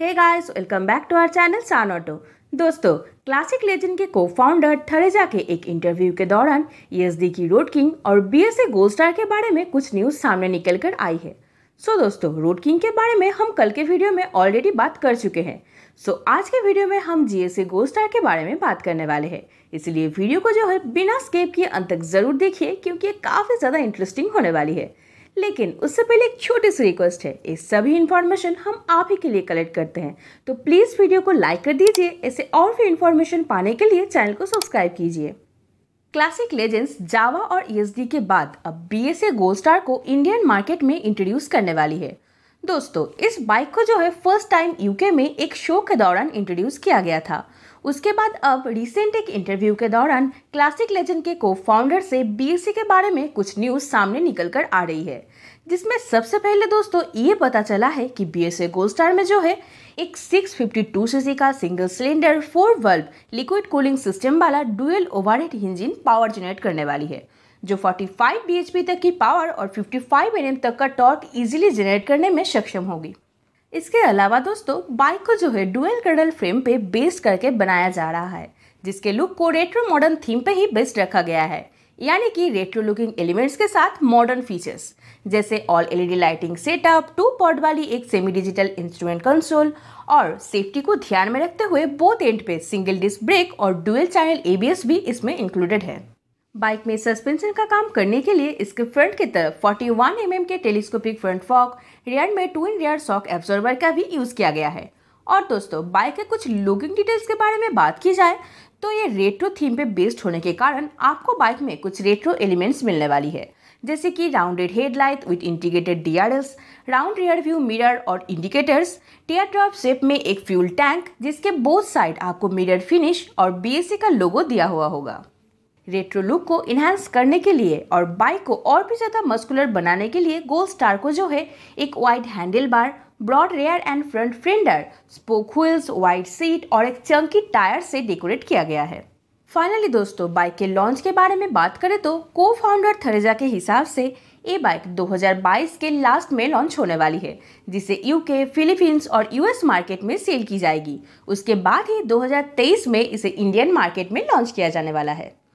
hey guys welcome back to our channel सान auto दोस्तों classic legend के को फाउंडर थरेजा के एक इंटरव्यू के दौरान ईएसडी e की रोड किंग और बीएसए गोल्ड स्टार के बारे में कुछ न्यूज़ सामने निकल कर आई है सो so, दोस्तों रोड किंग के बारे में हम कल के वीडियो में ऑलरेडी बात कर चुके हैं सो so, आज के वीडियो में हम G S A gold star के बारे में बात करने वाले हैं इसलिए वीडियो को जो है बिना स्केप किए अंत तक ज़रूर देखिए क्योंकि काफ़ी ज़्यादा इंटरेस्टिंग होने वाली है लेकिन उससे पहले एक छोटी सी रिक्वेस्ट है ये सभी इन्फॉर्मेशन हम आप ही के लिए कलेक्ट करते हैं तो प्लीज़ वीडियो को लाइक कर दीजिए ऐसे और भी इन्फॉर्मेशन पाने के लिए चैनल को सब्सक्राइब कीजिए क्लासिक लेजेंड्स जावा और ई के बाद अब बी एस ए गोल्ड को इंडियन मार्केट में इंट्रोड्यूस करने वाली है दोस्तों इस बाइक को जो है फर्स्ट टाइम यूके में एक शो के दौरान इंट्रोड्यूस किया गया था उसके बाद अब रिसेंट एक इंटरव्यू के दौरान क्लासिक लेजेंड के को फाउंडर से बी के बारे में कुछ न्यूज़ सामने निकल कर आ रही है जिसमें सबसे पहले दोस्तों ये पता चला है कि बी एस गोल्ड स्टार में जो है एक 652 फिफ्टी का single cylinder four valve liquid cooling system वाला dual overhead engine power generate करने वाली है जो 45 bhp तक की पावर और 55 फाइव तक का टॉर्क इजीली जनरेट करने में सक्षम होगी इसके अलावा दोस्तों बाइक को जो है डुअल कडल फ्रेम पे बेस्ड करके बनाया जा रहा है जिसके लुक को रेट्रो मॉडर्न थीम पे ही बेस्ड रखा गया है यानी कि रेट्रो लुकिंग एलिमेंट्स के साथ मॉडर्न फीचर्स जैसे all LED lighting setup two pod वाली एक सेमी डिजिटल इंस्ट्रूमेंट कंसोल और सेफ्टी को ध्यान में रखते हुए बोथ एंड पे सिंगल डिस्क ब्रेक और डुअल चैनल एबीएस भी इसमें इंक्लूडेड है बाइक में सस्पेंशन का काम करने के लिए इसके फ्रंट की तरफ 41 एम mm के टेलीस्कोपिक फ्रंट फॉक रियर में twin rear shock absorber का भी यूज़ किया गया है और दोस्तों बाइक के कुछ लुकिंग डिटेल्स के बारे में बात की जाए तो ये रेट्रो थीम पे बेस्ड होने के कारण आपको बाइक में कुछ रेट्रो एलिमेंट्स मिलने वाली है जैसे कि rounded headlight with integrated D round rear view mirror और इंडिकेटर्स टेयर ड्रॉप शेप में एक फ्यूल टैंक जिसके बोथ साइड आपको मिरर फिनिश और बी का लोगो दिया हुआ होगा रेट्रो लुक को इन्हांस करने के लिए और बाइक को और भी ज़्यादा मस्कुलर बनाने के लिए गोल स्टार को जो है एक wide handle bar broad rear and front fender spoke wheels wide seat और एक चंकी टायर से डेकोरेट किया गया है फाइनली दोस्तों बाइक के लॉन्च के बारे में बात करें तो को फाउंडर थरेजा के हिसाब से ये बाइक 2022 के लास्ट में लॉन्च होने वाली है जिसे यूके फिलीपींस और यूएस मार्केट में सेल की जाएगी उसके बाद ही 2023 में इसे इंडियन मार्केट में लॉन्च किया जाने वाला है